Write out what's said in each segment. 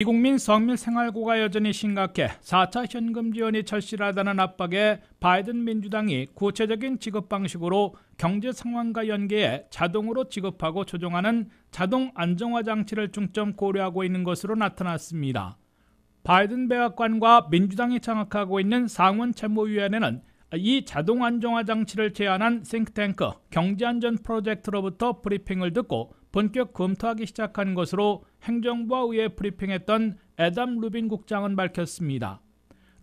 미국민 성밀 생활고가 여전히 심각해 4차 현금 지원이 절실하다는 압박에 바이든 민주당이 구체적인 지급 방식으로 경제 상황과 연계해 자동으로 지급하고 조정하는 자동 안정화 장치를 중점 고려하고 있는 것으로 나타났습니다. 바이든 백악관과 민주당이 장악하고 있는 상원 채무위원회는이 자동 안정화 장치를 제안한 싱크탱크 경제안전 프로젝트로부터 브리핑을 듣고 본격 검토하기 시작한 것으로 행정부와 의회 브리핑했던 에담 루빈 국장은 밝혔습니다.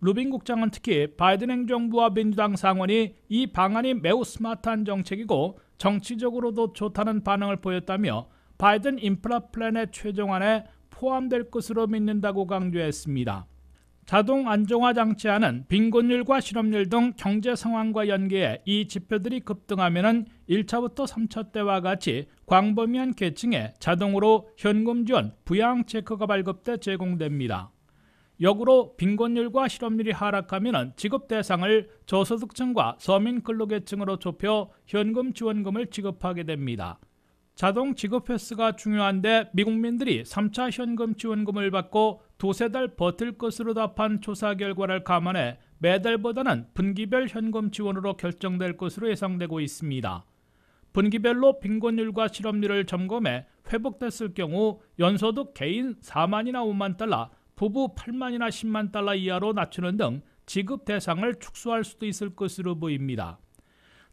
루빈 국장은 특히 바이든 행정부와 민주당 상원이 이 방안이 매우 스마트한 정책이고 정치적으로도 좋다는 반응을 보였다며 바이든 인프라 플랜의 최종안에 포함될 것으로 믿는다고 강조했습니다. 자동 안정화 장치하는 빈곤율과 실업률 등 경제 상황과 연계해 이 지표들이 급등하면 1차부터 3차 때와 같이 광범위한 계층에 자동으로 현금 지원, 부양 체크가 발급돼 제공됩니다. 역으로 빈곤율과 실업률이 하락하면 지급 대상을 저소득층과 서민 근로계층으로 좁혀 현금 지원금을 지급하게 됩니다. 자동 지급 횟수가 중요한데 미국민들이 3차 현금 지원금을 받고 두세 달 버틸 것으로 답한 조사 결과를 감안해 매달보다는 분기별 현금 지원으로 결정될 것으로 예상되고 있습니다. 분기별로 빈곤율과 실업률을 점검해 회복됐을 경우 연소득 개인 4만이나 5만 달러, 부부 8만이나 10만 달러 이하로 낮추는 등 지급 대상을 축소할 수도 있을 것으로 보입니다.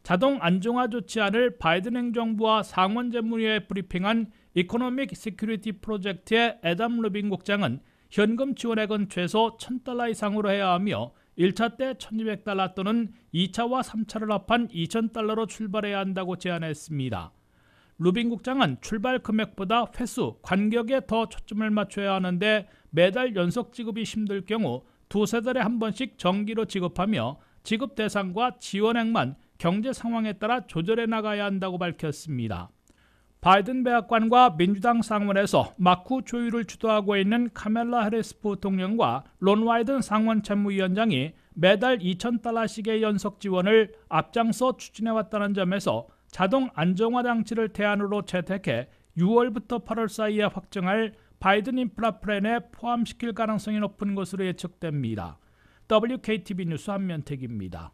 자동 안정화 조치안을 바이든 행정부와 상원재무위에 브리핑한 이코노믹 시큐리티 프로젝트의 에담 루빈 국장은 현금 지원액은 최소 1000달러 이상으로 해야 하며 1차 때 1200달러 또는 2차와 3차를 합한 2000달러로 출발해야 한다고 제안했습니다. 루빈 국장은 출발 금액보다 횟수관격에더 초점을 맞춰야 하는데 매달 연속 지급이 힘들 경우 두세 달에 한 번씩 정기로 지급하며 지급 대상과 지원액만 경제 상황에 따라 조절해 나가야 한다고 밝혔습니다. 바이든 백악관과 민주당 상원에서 마쿠 조율을 주도하고 있는 카멜라 헤리스 부통령과 론 와이든 상원 참모위원장이 매달 2 0달러씩의 연속 지원을 앞장서 추진해왔다는 점에서 자동 안정화 장치를 대안으로 채택해 6월부터 8월 사이에 확정할 바이든 인프라 플랜에 포함시킬 가능성이 높은 것으로 예측됩니다. WKTV 뉴스 한면택입니다.